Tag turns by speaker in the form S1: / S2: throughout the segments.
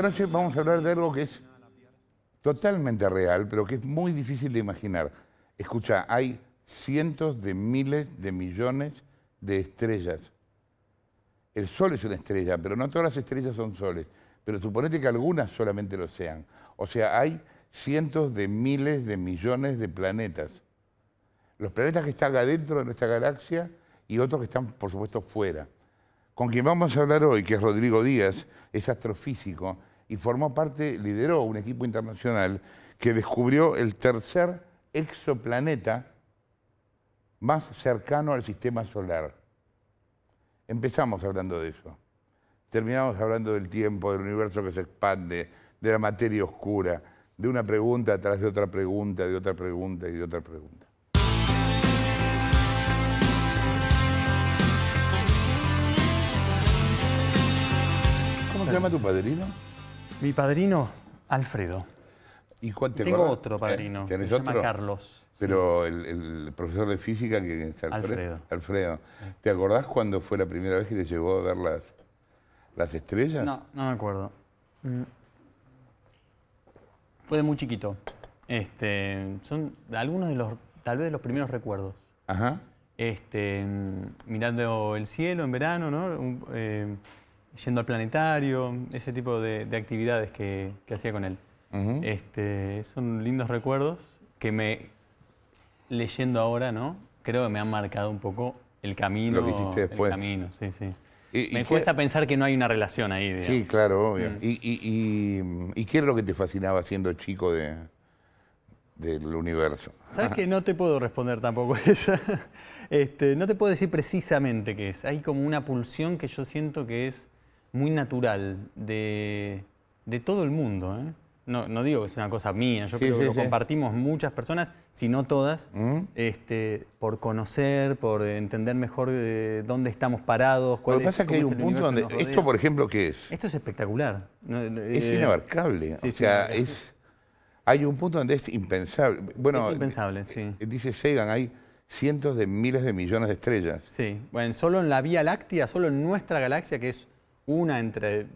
S1: Esta noche vamos a hablar de algo que es totalmente real, pero que es muy difícil de imaginar. Escucha, hay cientos de miles de millones de estrellas. El Sol es una estrella, pero no todas las estrellas son soles. Pero suponete que algunas solamente lo sean. O sea, hay cientos de miles de millones de planetas. Los planetas que están adentro de nuestra galaxia y otros que están, por supuesto, fuera. Con quien vamos a hablar hoy, que es Rodrigo Díaz, es astrofísico y formó parte, lideró un equipo internacional que descubrió el tercer exoplaneta más cercano al sistema solar. Empezamos hablando de eso. Terminamos hablando del tiempo, del universo que se expande, de la materia oscura, de una pregunta tras de otra pregunta, de otra pregunta y de otra pregunta.
S2: ¿Cómo se llama tu padrino? Mi padrino, Alfredo. ¿Y Tengo otro padrino, se llama Carlos.
S1: Pero el, profesor de física que es Alfredo. Alfredo. Alfredo. ¿Te acordás cuando fue la primera vez que le llegó a ver las,
S2: las estrellas? No, no me acuerdo. Mm. Fue de muy chiquito. Este, son algunos de los, tal vez de los primeros recuerdos. Ajá. Este, mm, mirando el cielo en verano, ¿no? Eh, yendo al planetario, ese tipo de, actividades que, hacía con él. este, son lindos recuerdos que me, leyendo ahora, ¿no? Creo que me han marcado un poco el camino. Lo que hiciste después. El camino, sí, sí. me cuesta pensar que no hay una relación ahí. Sí, claro, obvio. Mm.
S1: Y, qué es lo que te fascinaba siendo chico de, del universo?
S2: Sabes que no te puedo responder tampoco esa. Este, no te puedo decir precisamente qué es. Hay como una pulsión que yo siento que es muy natural de, todo el mundo. ¿eh? No, digo que es una cosa mía, yo creo que lo compartimos muchas personas, si no todas, ¿Mm? este, por conocer, por entender mejor dónde estamos parados. Cuál lo que pasa es que hay un punto donde. Esto, por ejemplo,
S1: ¿qué es? Esto es espectacular.
S2: Es eh, inabarcable. o sea, es.
S1: Hay un punto donde es impensable. Bueno, es impensable, sí. Eh, dice Sagan, hay cientos de miles de millones de estrellas.
S2: Sí, bueno, solo en la Vía Láctea, solo en nuestra galaxia, que es una entre,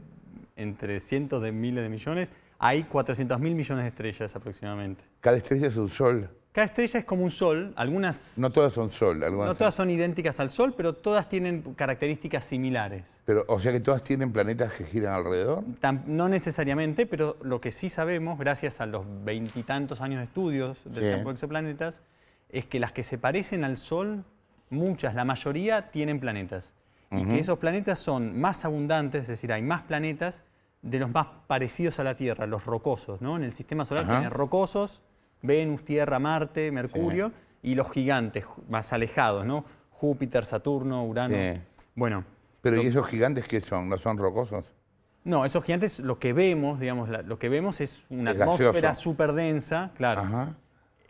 S2: entre cientos de miles de millones, hay 400 mil millones de estrellas aproximadamente.
S1: Cada estrella es un sol.
S2: Cada estrella es como un sol. Algunas. No
S1: todas son sol. Algunas no
S2: todas son idénticas al sol, pero todas tienen características similares.
S1: Pero, o sea que todas tienen planetas que giran alrededor.
S2: no necesariamente, pero lo que sí sabemos, gracias a los veintitantos años de estudios del campo de exoplanetas, es que las que se parecen al sol, muchas, la mayoría, tienen planetas y que esos planetas son más abundantes, es decir, hay más planetas de los más parecidos a la Tierra, los rocosos, ¿no? En el sistema solar tienen rocosos, Venus, Tierra, Marte, Mercurio y los gigantes más alejados, ¿no? Júpiter, Saturno, Urano.
S1: Bueno. Pero ¿y esos gigantes qué son? ¿No son rocosos?
S2: No, esos gigantes lo que vemos, digamos, lo que vemos es una atmósfera súper densa, claro.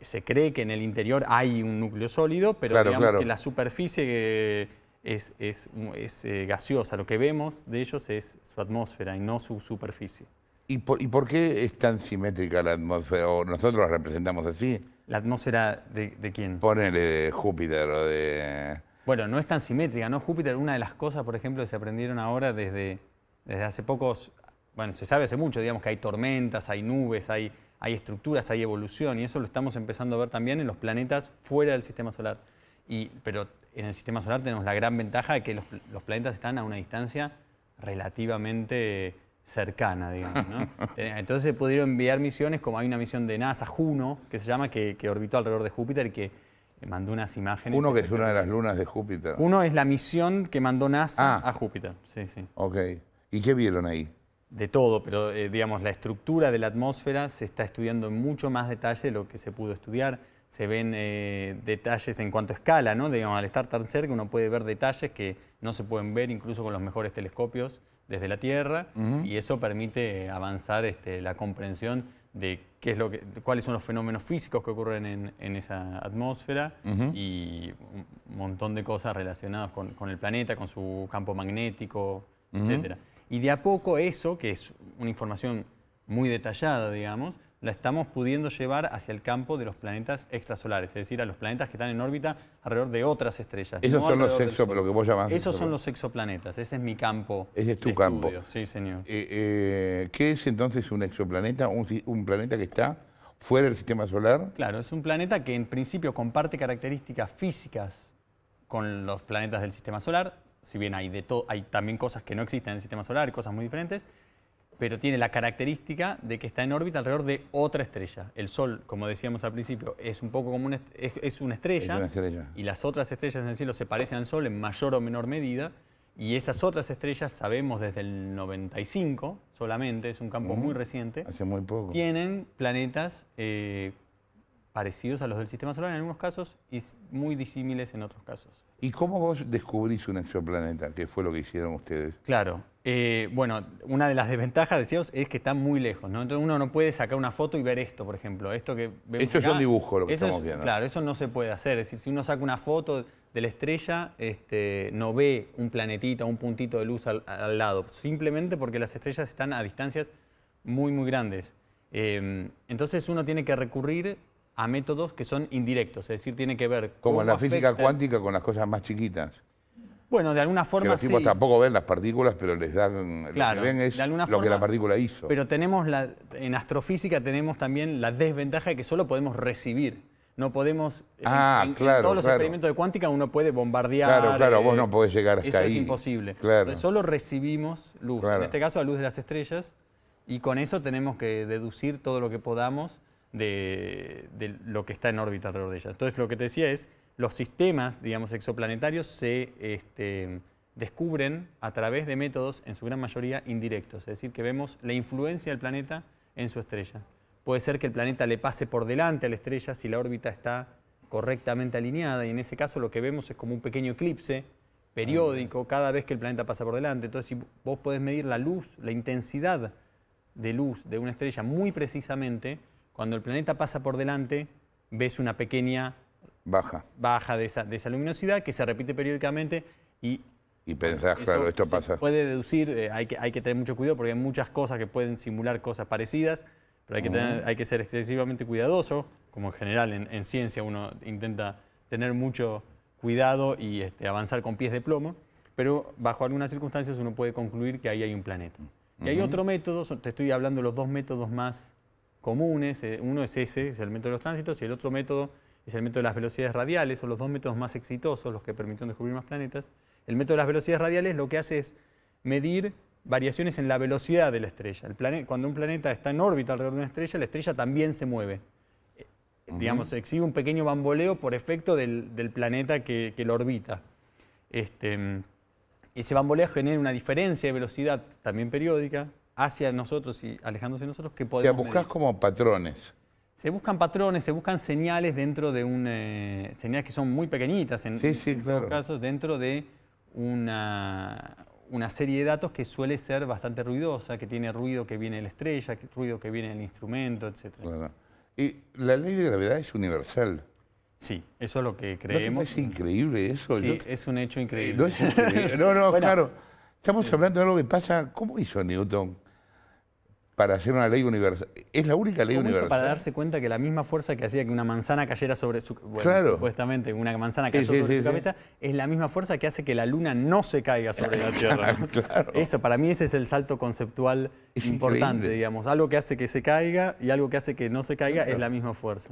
S2: Se cree que en el interior hay un núcleo sólido, pero digamos que la superficie es, es, es eh, gaseosa. Lo que vemos de ellos es su atmósfera y no su superficie.
S1: ¿Y por, ¿Y por qué es tan simétrica
S2: la atmósfera? ¿O nosotros la representamos así? ¿La atmósfera de, de quién? Ponele de Júpiter o de... Bueno, no es tan simétrica, ¿no? Júpiter, una de las cosas, por ejemplo, que se aprendieron ahora desde, desde hace pocos... Bueno, se sabe hace mucho, digamos, que hay tormentas, hay nubes, hay, hay estructuras, hay evolución, y eso lo estamos empezando a ver también en los planetas fuera del sistema solar. Y, pero en el sistema solar tenemos la gran ventaja de que los, planetas están a una distancia relativamente cercana, digamos. Eh, entonces se pudieron enviar misiones, como hay una misión de NASA, Juno, que se llama, que, orbitó alrededor de Júpiter y que mandó unas imágenes. Juno, que es una de las lunas de Júpiter. Juno es la misión que mandó NASA ah. a Júpiter. Sí, sí.
S1: Ok. ¿Y qué vieron ahí?
S2: De todo, pero eh, digamos, la estructura de la atmósfera se está estudiando en mucho más detalle de lo que se pudo estudiar se ven eh, detalles en cuanto a escala, ¿no? Digamos, al estar tan cerca uno puede ver detalles que no se pueden ver incluso con los mejores telescopios desde la Tierra y eso permite avanzar este, la comprensión de qué es lo que, cuáles son los fenómenos físicos que ocurren en, esa atmósfera y un montón de cosas relacionadas con, el planeta, con su campo magnético, etc. Y de a poco eso, que es una información muy detallada, digamos, la estamos pudiendo llevar hacia el campo de los planetas extrasolares, es decir, a los planetas que están en órbita alrededor de otras estrellas. Esos son los
S1: lo Esos son
S2: los exoplanetas, ese es mi campo.
S1: Ese es tu campo. Sí, señor. Eh, eh, ¿Qué es entonces un exoplaneta? Un, planeta
S2: que está fuera del sistema solar. Claro, es un planeta que en principio comparte características físicas con los planetas del sistema solar, si bien hay, de hay también cosas que no existen en el sistema solar, cosas muy diferentes, pero tiene la característica de que está en órbita alrededor de otra estrella. El Sol, como decíamos al principio, es un poco como una, es, una, estrella, y las otras estrellas en el cielo se parecen al Sol en mayor o menor medida, y esas otras estrellas, sabemos desde el 95 solamente, es un campo muy reciente, hace muy poco, tienen planetas eh, parecidos a los del Sistema Solar en algunos casos y muy disímiles en otros casos.
S1: ¿Y cómo vos descubrís un exoplaneta? ¿Qué fue lo que hicieron ustedes? Claro,
S2: eh, bueno, una de las desventajas, decíamos, es que están muy lejos, ¿no? Entonces uno no puede sacar una foto y ver esto, por ejemplo. Esto que es un dibujo lo que estamos viendo. Claro, eso no se puede hacer. Es decir, si uno saca una foto de la estrella, este, no ve un planetita, un puntito de luz al, lado, simplemente porque las estrellas están a distancias muy, muy grandes. Em, entonces uno tiene que recurrir a métodos que son indirectos, es decir, tiene que ver... Como la física cuántica
S1: con las cosas más chiquitas.
S2: Bueno, de alguna forma. los tipos
S1: tampoco ven las partículas, pero les dan. lo que ven es lo que la partícula hizo. Pero
S2: tenemos la, en astrofísica tenemos también la desventaja de que solo podemos recibir. No podemos. Ah, claro, todos los experimentos de cuántica uno puede bombardear. Claro, claro, vos no eh, podés llegar hasta eso Eso es imposible. solo recibimos luz. En este caso, la luz de las estrellas. Y con eso tenemos que deducir todo lo que podamos de, de lo que está en órbita alrededor de ellas. Entonces, lo que te decía es los sistemas, digamos, exoplanetarios se este, descubren a través de métodos, en su gran mayoría, indirectos. Es decir, que vemos la influencia del planeta en su estrella. Puede ser que el planeta le pase por delante a la estrella si la órbita está correctamente alineada y en ese caso lo que vemos es como un pequeño eclipse periódico cada vez que el planeta pasa por delante. Entonces, si vos podés medir la luz, la intensidad de luz de una estrella muy precisamente, cuando el planeta pasa por delante, ves una pequeña baja. Baja de esa, luminosidad que se repite periódicamente y...
S1: Y pensás, claro, esto pasa.
S2: Puede deducir, eh, hay, que, hay que tener mucho cuidado porque hay muchas cosas que pueden simular cosas parecidas, pero hay que, hay que ser excesivamente cuidadoso, como en general en, ciencia uno intenta tener mucho cuidado y este, avanzar con pies de plomo, pero bajo algunas circunstancias uno puede concluir que ahí hay un planeta. Y hay otro método, te estoy hablando de los dos métodos más comunes, eh, uno es ese, es el método de los tránsitos, y el otro método es el método de las velocidades radiales, son los dos métodos más exitosos, los que permiten descubrir más planetas. El método de las velocidades radiales lo que hace es medir variaciones en la velocidad de la estrella. cuando un planeta está en órbita alrededor de una estrella, la estrella también se mueve. Eh, digamos, exhibe un pequeño bamboleo por efecto del, planeta que, lo orbita. Este, ese bamboleo genera una diferencia de velocidad también periódica hacia nosotros y alejándose de nosotros que podemos. O sea, buscas
S1: como patrones.
S2: Se buscan patrones, se buscan señales dentro de un... Eh, señales que son muy pequeñitas en, sí, casos, dentro de una, una serie de datos que suele ser bastante ruidosa, que tiene ruido que viene de la estrella, ruido que viene del instrumento,
S1: etc. y la ley de gravedad es universal. Sí, eso es lo que creemos. ¿No es increíble eso? Sí,
S2: es un hecho increíble. No,
S1: no, claro. Estamos hablando de algo que pasa. ¿Cómo hizo Newton? para hacer una ley universal. Es la única ley universal. para
S2: darse cuenta que la misma fuerza que hacía que una manzana cayera sobre su bueno, supuestamente una manzana cayó sobre su cabeza es la misma fuerza que hace que la luna no se caiga sobre la Tierra. Eso para mí ese es el salto conceptual importante, digamos, algo que hace que se caiga y algo que hace que no se caiga es la misma fuerza.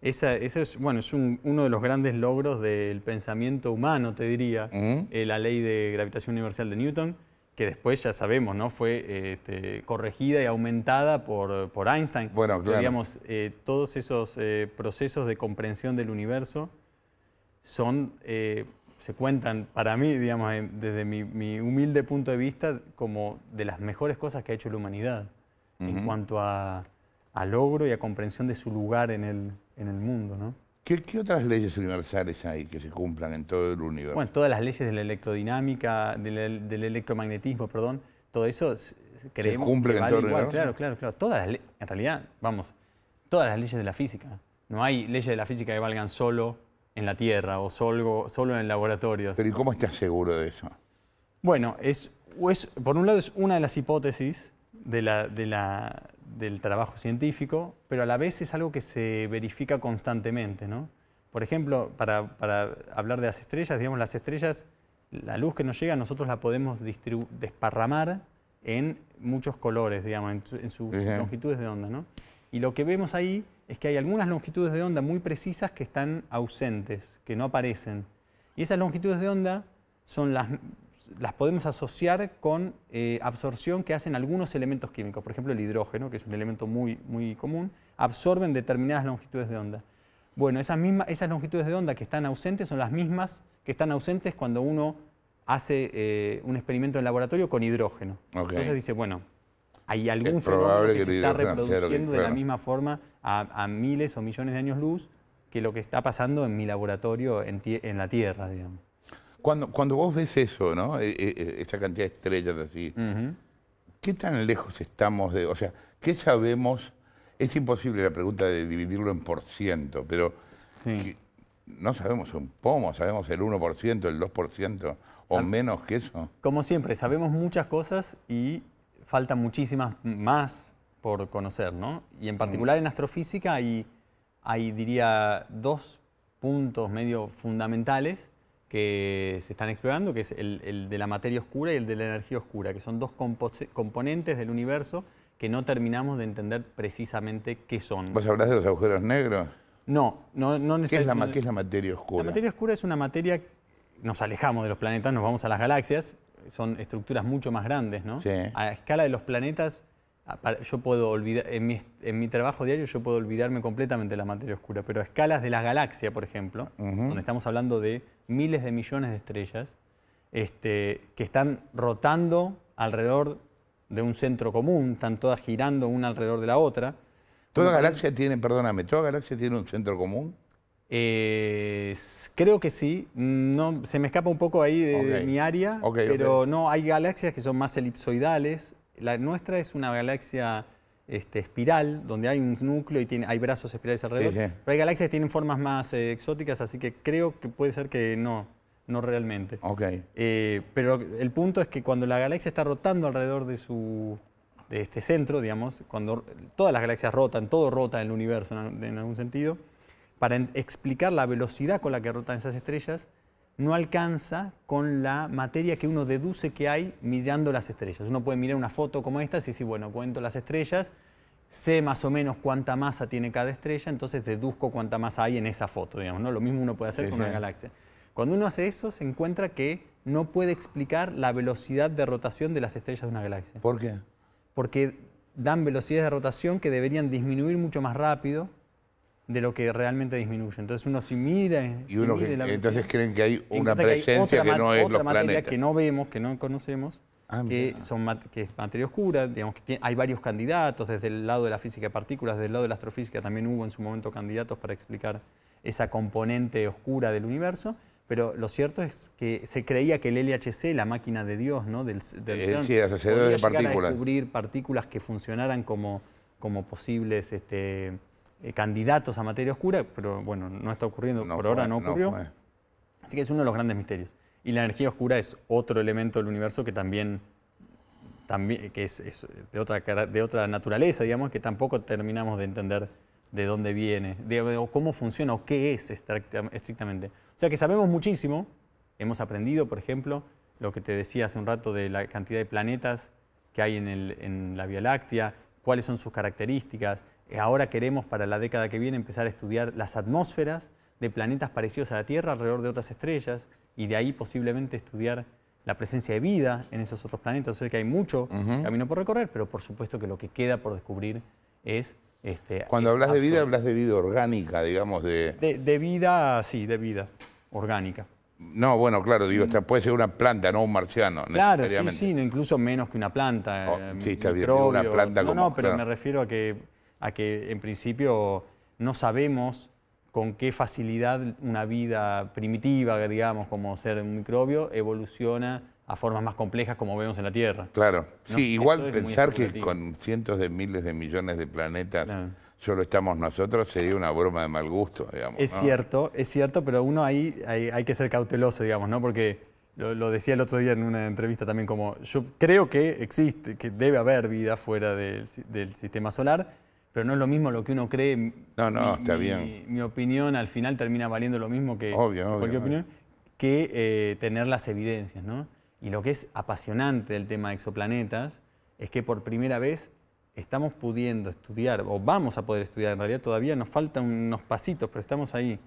S2: eso es, bueno, es uno de los grandes logros del pensamiento humano, te diría, mm. eh, la ley de gravitación universal de Newton que después ya sabemos, ¿no? Fue este, corregida y aumentada por, por Einstein. Bueno, Digamos, eh, todos esos eh, procesos de comprensión del universo son, eh, se cuentan para mí, digamos, desde mi, mi, humilde punto de vista, como de las mejores cosas que ha hecho la humanidad en cuanto a, a, logro y a comprensión de su lugar en el, en el mundo, ¿no? ¿Qué, otras leyes universales hay que se cumplan en todo el universo? Bueno, todas las leyes de la electrodinámica, del, electromagnetismo, perdón, todo eso creemos se cumple en todo el universo? claro, claro, claro. Todas las en realidad, vamos, todas las leyes de la física. No hay leyes de la física que valgan solo en la Tierra o solo, solo en laboratorios. Pero ¿y
S1: cómo estás seguro de eso?
S2: Bueno, es, es, por un lado es una de las hipótesis de la, de la, del trabajo científico, pero a la vez es algo que se verifica constantemente. ¿no? Por ejemplo, para, hablar de las estrellas, digamos, las estrellas, la luz que nos llega nosotros la podemos desparramar en muchos colores, digamos, en, sus longitudes de onda. ¿no? Y lo que vemos ahí es que hay algunas longitudes de onda muy precisas que están ausentes, que no aparecen. Y esas longitudes de onda son las las podemos asociar con eh, absorción que hacen algunos elementos químicos. Por ejemplo, el hidrógeno, que es un elemento muy, muy común, absorben determinadas longitudes de onda. Bueno, esas, mismas, esas longitudes de onda que están ausentes son las mismas que están ausentes cuando uno hace eh, un experimento en laboratorio con hidrógeno. Entonces dice, bueno, hay algún fenómeno que, está reproduciendo de la misma forma a, miles o millones de años luz que lo que está pasando en mi laboratorio en, en la Tierra, digamos.
S1: Cuando, cuando vos ves eso, ¿no? E, e, e, esa cantidad de estrellas así, ¿qué tan lejos estamos de...? O sea, ¿qué sabemos? Es imposible la pregunta de dividirlo en por ciento, pero no sabemos un pomo, sabemos el 1%, el 2% o menos que eso.
S2: Como siempre, sabemos muchas cosas y faltan muchísimas más por conocer, ¿no? Y en mm. particular en astrofísica hay, hay diría, dos puntos medio fundamentales que se están explorando, que es el, de la materia oscura y el de la energía oscura, que son dos componentes del universo que no terminamos de entender precisamente qué son. ¿Vos hablás
S1: de los agujeros negros? No, no, no necesariamente. es la materia oscura? La materia
S2: oscura es una materia, nos alejamos de los planetas, nos vamos a las galaxias, son estructuras mucho más grandes, ¿no? A escala de los planetas Ah, yo puedo olvidar, en mi, trabajo diario yo puedo olvidarme completamente de la materia oscura, pero escalas de la galaxia por ejemplo, donde estamos hablando de miles de millones de estrellas, este, que están rotando alrededor de un centro común, están todas girando una alrededor de la otra. ¿Toda galaxia tiene, perdóname, toda galaxia tiene un centro común? Eh, creo que sí. No, se me escapa un poco ahí de, mi área, pero no, hay galaxias que son más elipsoidales, la nuestra es una galaxia este, espiral, donde hay un núcleo y hay brazos espirales alrededor. Pero hay galaxias que tienen formas más eh, exóticas, así que creo que puede ser que no, no realmente. Eh, pero el punto es que cuando la galaxia está rotando alrededor de su este centro, digamos, cuando todas las galaxias rotan, todo rota en el universo en algún sentido, para explicar la velocidad con la que rotan esas estrellas, no alcanza con la materia que uno deduce que hay mirando las estrellas. Uno puede mirar una foto como esta y decir, bueno, cuento las estrellas, sé más o menos cuánta masa tiene cada estrella, entonces deduzco cuánta masa hay en esa foto, digamos, ¿no? Lo mismo uno puede hacer con una galaxia. Cuando uno hace eso, se encuentra que no puede explicar la velocidad de rotación de las estrellas de una galaxia. ¿Por qué? Porque dan velocidades de rotación que deberían disminuir mucho más rápido de lo que realmente disminuye. Entonces uno si mira... Y entonces creen que hay una presencia que, otra, no materia que no vemos, que no conocemos, ah, que, son, es materia oscura, digamos que hay varios candidatos, desde el lado de la física de partículas, desde el lado de la astrofísica también hubo en su momento candidatos para explicar esa componente oscura del universo, pero lo cierto es que se creía que el LHC, la máquina de Dios, ¿no? del, del eh, podía de a descubrir partículas que funcionaran como, como posibles... Este, eh, candidatos a materia oscura, pero bueno, no está ocurriendo, por ahora no ocurrió. Así que es uno de los grandes misterios. Y la energía oscura es otro elemento del universo que también, también que es, de, otra, de otra naturaleza, digamos, que tampoco terminamos de entender de dónde viene, de, o cómo funciona o qué es estrictamente. O sea que sabemos muchísimo, hemos aprendido, por ejemplo, lo que te decía hace un rato de la cantidad de planetas que hay en, en la Vía Láctea, cuáles son sus características. Eh, ahora queremos para la década que viene empezar a estudiar las atmósferas de planetas parecidos a la Tierra alrededor de otras estrellas y de ahí posiblemente estudiar la presencia de vida en esos otros planetas. O sea que hay mucho camino por recorrer, pero por supuesto que lo que queda por descubrir es... Este, Cuando hablas de vida, hablas de vida orgánica, digamos, de... de... De vida, sí, de vida orgánica.
S1: No, bueno, claro, digo, puede ser una planta, no un marciano. Claro, sí, sí,
S2: incluso menos que una planta. Eh, oh, sí, una planta No, no, pero me refiero a que, a que en principio no sabemos con qué facilidad una vida primitiva, digamos, como ser un microbio, evoluciona a formas más complejas como vemos en la Tierra. Claro, sí, igual pensar que con
S1: cientos de miles de millones de planetas solo estamos nosotros, sería una broma de mal gusto, digamos. Es cierto,
S2: es cierto, pero uno ahí hay, que ser cauteloso, digamos, ¿no? Porque lo, decía el otro día en una entrevista también, como yo creo que existe, que debe haber vida fuera del, sistema solar, pero no es lo mismo lo que uno cree. No, no, mi, está bien. Mi, opinión al final termina valiendo lo mismo que cualquier opinión, que eh, tener las evidencias, ¿no? Y lo que es apasionante del tema de exoplanetas es que por primera vez estamos pudiendo estudiar, o vamos a poder estudiar, en realidad todavía nos faltan unos pasitos, pero estamos ahí,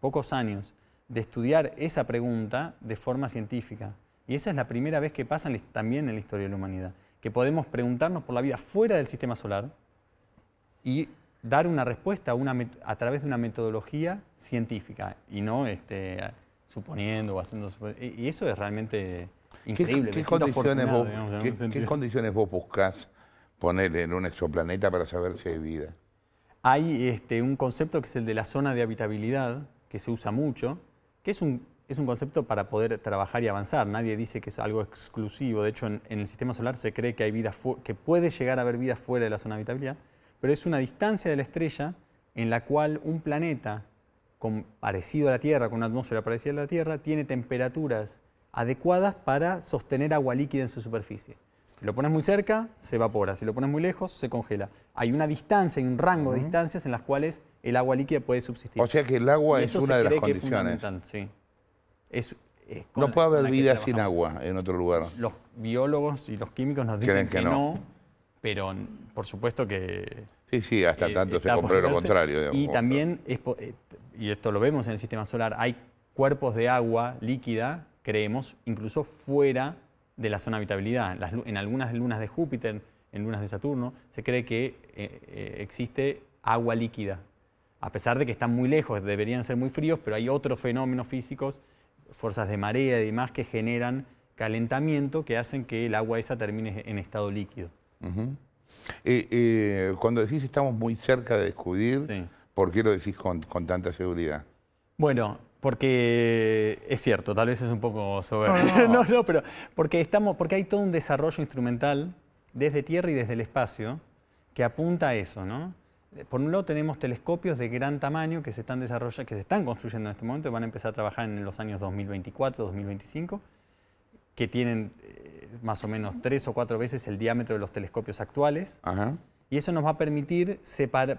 S2: pocos años, de estudiar esa pregunta de forma científica. Y esa es la primera vez que pasa también en la historia de la humanidad, que podemos preguntarnos por la vida fuera del sistema solar y dar una respuesta a, una, a través de una metodología científica y no este, suponiendo o haciendo... Y eso es realmente increíble. ¿Qué, condiciones, ¿qué, ¿qué
S1: condiciones vos buscás Poner en un exoplaneta para saber si hay vida?
S2: Hay este, un concepto que es el de la zona de habitabilidad, que se usa mucho, que es un, concepto para poder trabajar y avanzar. Nadie dice que es algo exclusivo. De hecho, en, el sistema solar se cree que, hay vida que puede llegar a haber vida fuera de la zona de habitabilidad, pero es una distancia de la estrella en la cual un planeta parecido a la Tierra, con una atmósfera parecida a la Tierra, tiene temperaturas adecuadas para sostener agua líquida en su superficie. Si lo pones muy cerca, se evapora. Si lo pones muy lejos, se congela. Hay una distancia, y un rango de distancias en las cuales el agua líquida puede subsistir. O sea que el agua es una de las condiciones. no puede haber
S1: vida sin agua en otro lugar.
S2: Los biólogos y los químicos nos dicen que, no? pero por supuesto que... Sí, sí, hasta eh, tanto se compruebe lo contrario. y también, eh, y esto lo vemos en el sistema solar, hay cuerpos de agua líquida, creemos, incluso fuera de la zona habitabilidad. en algunas lunas de Júpiter, en lunas de Saturno, se cree que eh, eh, existe agua líquida. A pesar de que están muy lejos, deberían ser muy fríos, pero hay otros fenómenos físicos, fuerzas de marea y demás, que generan calentamiento que hacen que el agua esa termine en estado líquido.
S1: Eh, cuando decís estamos muy cerca de
S2: descubrir,
S1: ¿por qué lo decís con, con tanta seguridad?
S2: Bueno, porque es cierto, tal vez es un poco sobre. No, no, pero porque, estamos, porque hay todo un desarrollo instrumental desde tierra y desde el espacio que apunta a eso, ¿no? Por un lado tenemos telescopios de gran tamaño que se están desarrollando, que se están construyendo en este momento y van a empezar a trabajar en los años 2024, 2025, que tienen eh, más o menos tres o cuatro veces el diámetro de los telescopios actuales. Ajá. Y eso nos va a permitir,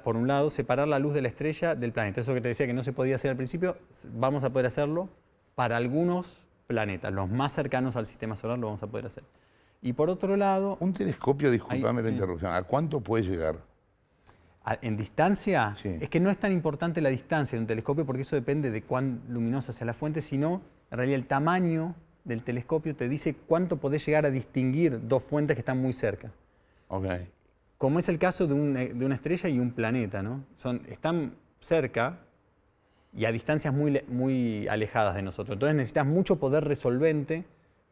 S2: por un lado, separar la luz de la estrella del planeta. Eso que te decía que no se podía hacer al principio, vamos a poder hacerlo para algunos planetas. Los más cercanos al sistema solar lo vamos a poder hacer. Y por otro lado... Un telescopio, disculpame la interrupción, ¿a cuánto puede llegar? ¿En distancia? Es que no es tan importante la distancia de un telescopio porque eso depende de cuán luminosa sea la fuente, sino en realidad el tamaño del telescopio te dice cuánto podés llegar a distinguir dos fuentes que están muy cerca como es el caso eh, de una, estrella y un planeta, ¿no? Son, están cerca y a distancias muy, muy alejadas de nosotros. Entonces necesitas mucho poder resolvente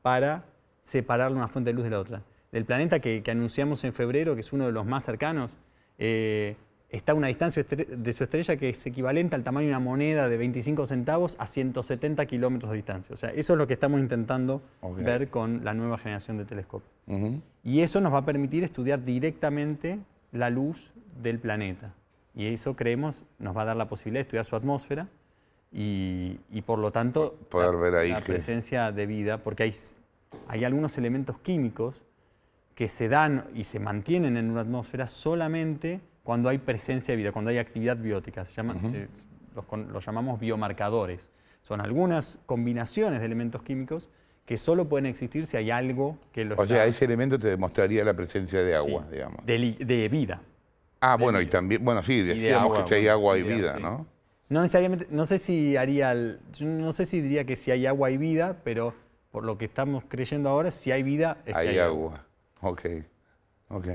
S2: para separar una fuente de luz de la otra. Del planeta que, anunciamos en febrero, que es uno de los más cercanos, eh, está a una distancia de su estrella que es equivalente al tamaño de una moneda de 25 centavos a 170 kilómetros de distancia. O sea, eso es lo que estamos intentando ver con la nueva generación de telescopios. Y eso nos va a permitir estudiar directamente la luz del planeta. Y eso creemos nos va a dar la posibilidad de estudiar su atmósfera y, y por lo tanto Poder
S1: la, ver ahí la presencia
S2: de vida, porque hay, hay algunos elementos químicos que se dan y se mantienen en una atmósfera solamente cuando hay presencia de vida, cuando hay actividad biótica. Se los, llamamos biomarcadores. Son algunas combinaciones de elementos químicos que solo pueden existir si hay algo que los... O sea, ese
S1: elemento te demostraría la presencia de agua, digamos. De, de, vida. Ah, bueno, y también, bueno, sí, decíamos que si hay agua hay vida, ¿no?
S2: No necesariamente, no sé si haría, no sé si diría que si hay agua hay vida, pero por lo que estamos creyendo ahora, si hay vida, es hay, que hay
S1: agua. agua. Ok, ok.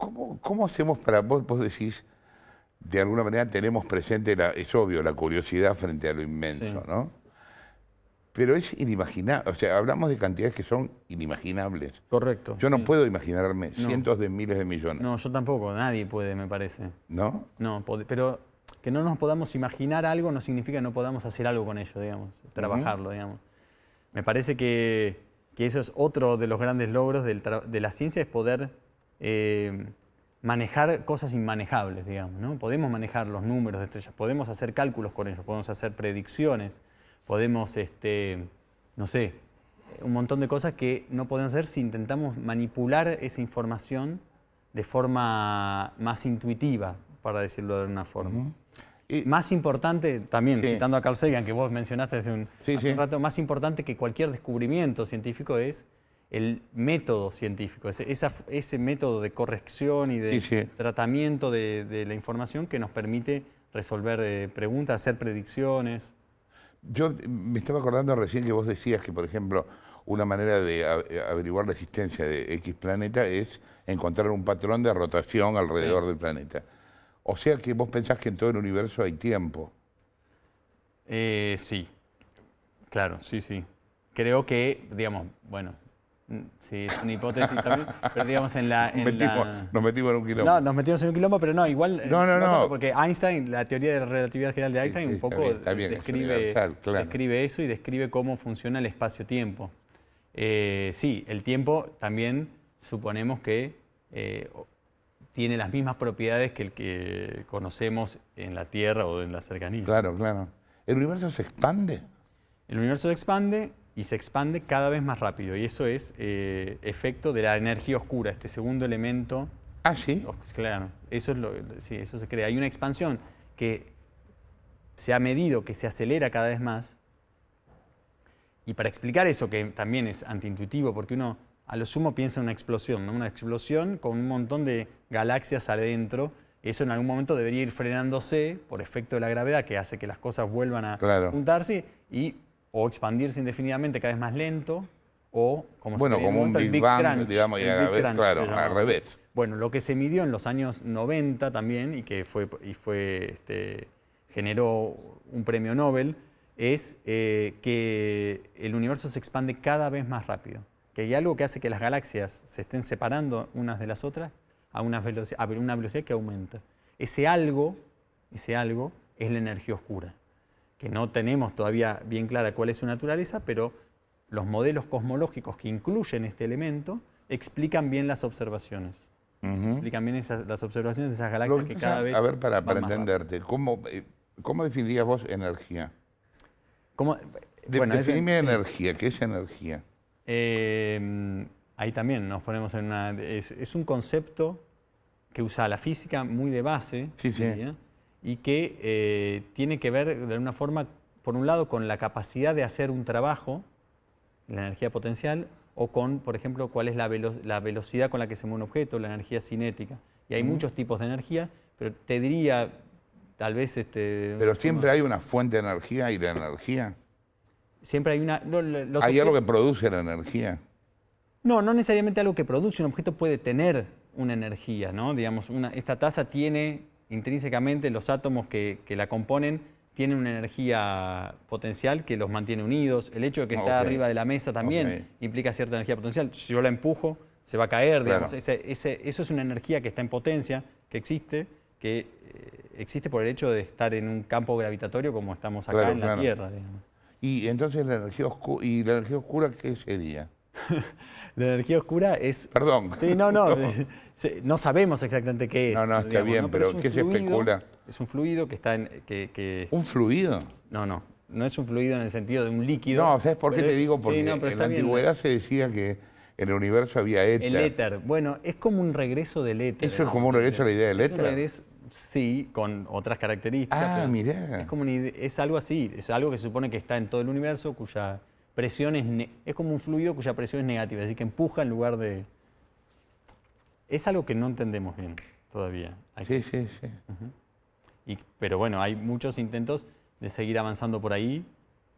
S1: ¿Cómo, hacemos para vos, vos decís, de alguna manera tenemos presente, la, es obvio, la curiosidad frente a lo inmenso, ¿no? Pero es inimaginable, o sea, hablamos de cantidades que son inimaginables. Correcto. Yo no puedo imaginarme cientos de miles de millones.
S2: No, yo tampoco, nadie puede, me parece. ¿No? No, pero que no nos podamos imaginar algo no significa que no podamos hacer algo con ello, digamos, trabajarlo, digamos. Me parece que, eso es otro de los grandes logros de la ciencia, es poder eh, manejar cosas inmanejables, digamos. ¿no? Podemos manejar los números de estrellas, podemos hacer cálculos con ellos, podemos hacer predicciones, podemos, este, no sé, un montón de cosas que no podemos hacer si intentamos manipular esa información de forma más intuitiva, para decirlo de alguna forma. más importante, también citando a Carl Sagan, que vos mencionaste hace un rato, más importante que cualquier descubrimiento científico es el método científico, ese, ese método de corrección y de tratamiento de, la información que nos permite resolver eh, preguntas, hacer predicciones.
S1: Yo eh, me estaba acordando recién que vos decías que, por ejemplo, una manera de eh, averiguar la existencia de X planeta es encontrar un patrón de rotación alrededor del planeta. O sea que vos pensás que en todo el universo hay tiempo.
S2: sí, claro, sí, sí. Creo que, digamos, bueno, Sí, es una hipótesis también, pero digamos en la... Nos metimos en un quilombo. No, nos metimos en un quilombo, pero no, igual... No, no, no. Porque Einstein, la teoría de la relatividad general de Einstein un poco describe, describe, eso y describe cómo funciona el espacio-tiempo. Eh, sí, el tiempo también suponemos que eh, tiene las mismas propiedades que el que conocemos en la Tierra o en la cercanía. Claro, claro. ¿El universo se expande? El universo se expande y se expande cada vez más rápido. Y eso es eh, efecto de la energía oscura, este segundo elemento. Ah, sí. claro, eso, es lo, eso se crea. Hay una expansión que se ha medido, que se acelera cada vez más. Y para explicar eso, que también es antiintuitivo, porque uno a lo sumo piensa en una explosión, una explosión con un montón de galaxias adentro. Eso en algún momento debería ir frenándose por efecto de la gravedad, que hace que las cosas vuelvan a juntarse y o expandirse indefinidamente cada vez más lento, o como bueno, se como un Big, Bang, digamos, a claro, al revés. Bueno, lo que se midió en los años 90 también y que fue, y fue este, generó un premio Nobel es eh, que el universo se expande cada vez más rápido, que hay algo que hace que las galaxias se estén separando unas de las otras a una, velocidad, a una velocidad que aumenta. Ese algo, ese algo es la energía oscura que no tenemos todavía bien clara cuál es su naturaleza, pero los modelos cosmológicos que incluyen este elemento explican bien las observaciones. Explican bien esas, las observaciones de esas galaxias que, cada a, vez. A ver, para, para
S1: entenderte, ¿cómo, eh, ¿cómo vos energía? bueno, definime energía, ¿qué es energía?
S2: Em, ahí también nos ponemos en una. Es, un concepto que usa la física muy de base. Sí, sí y que eh, tiene que ver de alguna forma, por un lado, con la capacidad de hacer un trabajo, la energía potencial, o con, por ejemplo, cuál es la, la velocidad con la que se mueve un objeto, la energía cinética. Y hay muchos tipos de energía, pero te diría, tal vez... Este, pero siempre
S1: hay una fuente de energía y la
S2: energía. Siempre hay una... hay algo que
S1: produce la energía.
S2: No, no necesariamente algo que produce. Un objeto puede tener una energía, ¿no? Digamos, una, esta taza tiene intrínsecamente los átomos que, la componen tienen una energía potencial que los mantiene unidos. El hecho de que está arriba de la mesa también implica cierta energía potencial. Si yo la empujo, se va a caer. Digamos. eso es una energía que está en potencia, que existe, que eh, existe por el hecho de estar en un campo gravitatorio como estamos acá en la Tierra.
S1: Y entonces la energía, ¿y la energía oscura qué sería?
S2: la energía oscura es... Perdón. Sí, no. no. No sabemos exactamente qué es. No, no, está bien, pero, ¿qué se especula? Es un fluido que está en... ¿Un fluido? No, no. No es un fluido en el sentido de un líquido. No, ¿sabes por qué te digo? Porque en la antigüedad se decía que
S1: en el universo había éter. El éter.
S2: Bueno, es como un regreso del éter. ¿Eso es como un regreso a la idea del éter? sí, con otras características. Ah, Es, como es algo así. Es algo que se supone que está en todo el universo cuya presión es... Es como un fluido cuya presión es negativa. Así que empuja en lugar de... Es algo que no entendemos bien todavía. Sí, sí, sí. pero bueno, hay muchos intentos de seguir avanzando por ahí,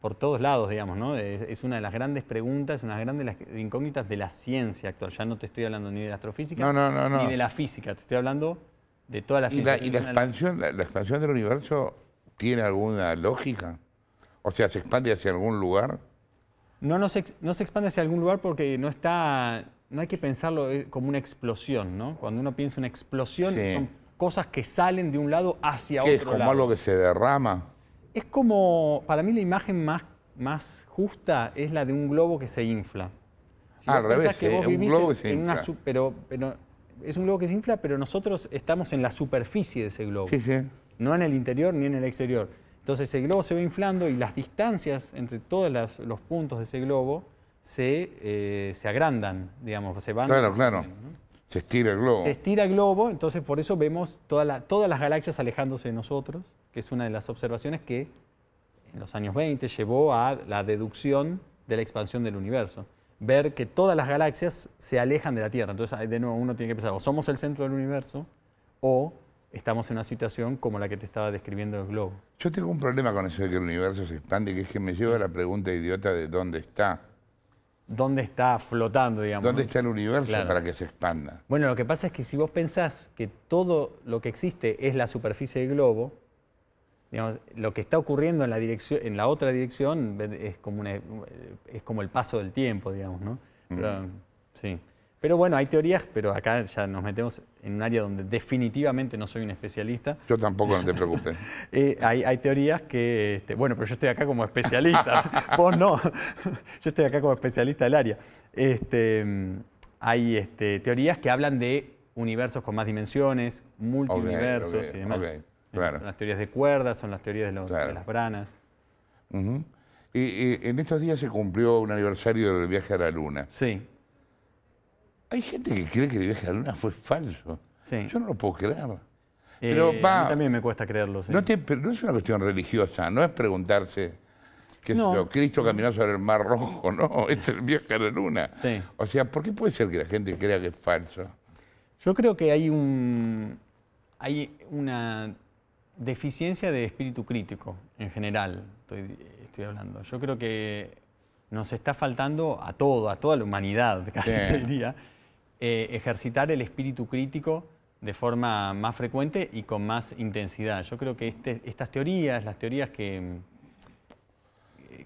S2: por todos lados, digamos, ¿no? Es, una de las grandes preguntas, una de las grandes incógnitas de la ciencia actual. Ya no te estoy hablando ni de la astrofísica, ni de la física, te estoy hablando de toda la ciencia. ¿Y la, y la expansión,
S1: expansión del universo tiene alguna lógica? O sea, ¿se expande hacia algún lugar?
S2: No, no no se expande hacia algún lugar porque no está no hay que pensarlo eh, como una explosión, ¿no? Cuando uno piensa una explosión, son cosas que salen de un lado hacia otro. Es como algo
S1: que se derrama.
S2: Es como, para mí la imagen más, más justa es la de un globo que se infla.
S1: Si Al revés, que eh, un globo que se infla.
S2: pero, es un globo que se infla, pero nosotros estamos en la superficie de ese globo. Sí, sí. No en el interior ni en el exterior. Entonces ese globo se va inflando y las distancias entre todos los puntos de ese globo eh, se, agrandan, digamos, se van. Claro, claro.
S1: Se estira el globo. Se
S2: estira el globo, entonces por eso vemos todas las galaxias alejándose de nosotros, que es una de las observaciones que en los años 20 llevó a la deducción de la expansión del universo. Ver que todas las galaxias se alejan de la Tierra. Entonces, de nuevo, uno tiene que pensar, o somos el centro del universo, o estamos en una situación como la que te estaba describiendo el globo.
S1: Yo tengo un problema con eso de que el universo se expande, que es que me lleva a la pregunta idiota de dónde está
S2: dónde está flotando, digamos. ¿Dónde está el universo para
S1: que se expanda?
S2: Bueno, lo que pasa es que si vos pensás que todo lo que existe es la superficie del globo, digamos, lo que está ocurriendo en la, dirección, en la otra dirección es como, es como el paso del tiempo, digamos, ¿no? Pero, Sí. Pero bueno, hay teorías, pero acá ya nos metemos en un área donde definitivamente no soy un especialista. Yo tampoco, no te preocupes. Eh, hay, teorías que, este, bueno, pero yo estoy acá como especialista, vos no, yo estoy acá como especialista del área. Este, mm, hay este, teorías que hablan de universos con más dimensiones, multiversos y demás. claro. Son las teorías de cuerdas, son las teorías de, las branas.
S1: y, en estos días se cumplió un aniversario del viaje a la Luna. Sí. Hay gente que cree que el viaje a la luna fue falso. Yo no lo puedo creer. Eh,
S2: pero a mí también me cuesta creerlo. No,
S1: es una cuestión religiosa, no es preguntarse, que Cristo caminó sobre el Mar Rojo, no, es el viaje a la luna. O sea, ¿por qué puede ser que la gente crea que es falso?
S2: Yo creo que hay un hay una deficiencia de espíritu crítico en general, estoy, hablando. Yo creo que nos está faltando a todo, a toda la humanidad, casi el día, eh, ejercitar el espíritu crítico de forma más frecuente y con más intensidad. Yo creo que este, estas teorías, las teorías que,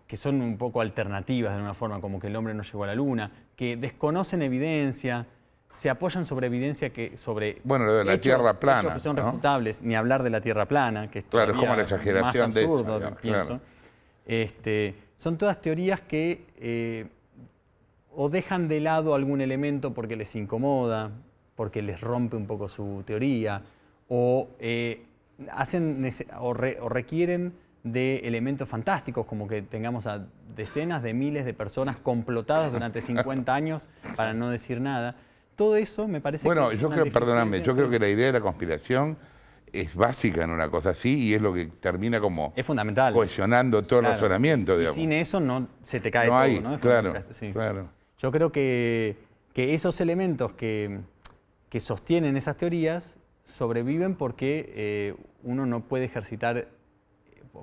S2: que son un poco alternativas de una forma, como que el hombre no llegó a la luna, que desconocen evidencia, se apoyan sobre evidencia que sobre bueno lo de la tierra plana que son refutables ni hablar de la tierra plana que es claro es como la exageración absurdo de pienso este, son todas teorías que eh, o dejan de lado algún elemento porque les incomoda, porque les rompe un poco su teoría, o, eh, hacen, o, requieren de elementos fantásticos, como que tengamos a decenas de miles de personas complotadas durante 50 años para no decir nada. Todo eso me parece bueno, yo creo, perdóname, yo creo que
S1: la idea de la conspiración es básica en una cosa así y es lo que termina como es fundamental. cohesionando todo el razonamiento. Digamos. Y sin
S2: eso no se te cae todo, ¿no? claro, claro. Yo creo que, esos elementos que, sostienen esas teorías sobreviven porque eh, uno no puede ejercitar,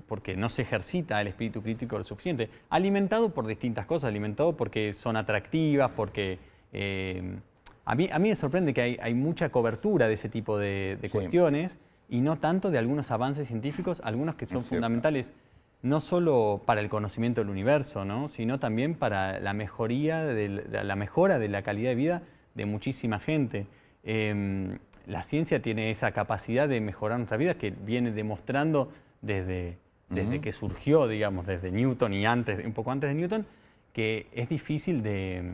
S2: porque no se ejercita el espíritu crítico lo suficiente, alimentado por distintas cosas, alimentado porque son atractivas, porque... Eh, a, mí, me sorprende que hay, mucha cobertura de ese tipo de, cuestiones y no tanto de algunos avances científicos, algunos que son fundamentales no solo para el conocimiento del universo, sino también para la mejoría, la mejora de la calidad de vida de muchísima gente. Em, la ciencia tiene esa capacidad de mejorar nuestra vida que viene demostrando desde, que surgió, digamos, desde Newton y antes, un poco antes de Newton, que es difícil de,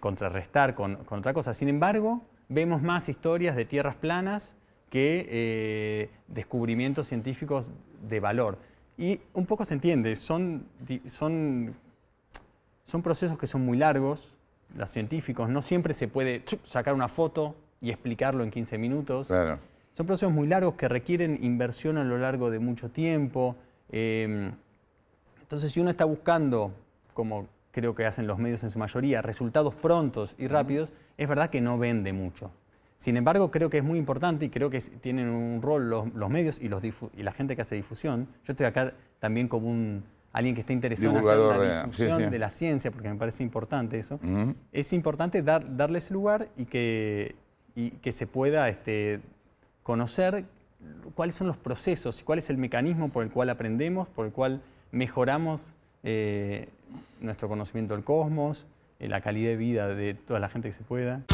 S2: contrarrestar con, otra cosa. Sin embargo, vemos más historias de tierras planas que eh, descubrimientos científicos de valor. Y un poco se entiende, son, son, son procesos que son muy largos, los científicos, no siempre se puede sacar una foto y explicarlo en 15 minutos. Son procesos muy largos que requieren inversión a lo largo de mucho tiempo. Em, entonces, si uno está buscando, como creo que hacen los medios en su mayoría, resultados prontos y rápidos, es verdad que no vende mucho. Sin embargo, creo que es muy importante y creo que tienen un rol los, medios y, los y la gente que hace difusión. Yo estoy acá también como un, alguien que está interesado en hacer difusión de la, ciencia, porque me parece importante eso. Es importante dar, darles lugar y que, y que se pueda este, conocer cuáles son los procesos y cuál es el mecanismo por el cual aprendemos, por el cual mejoramos eh, nuestro conocimiento del cosmos, eh, la calidad de vida de toda la gente que se pueda.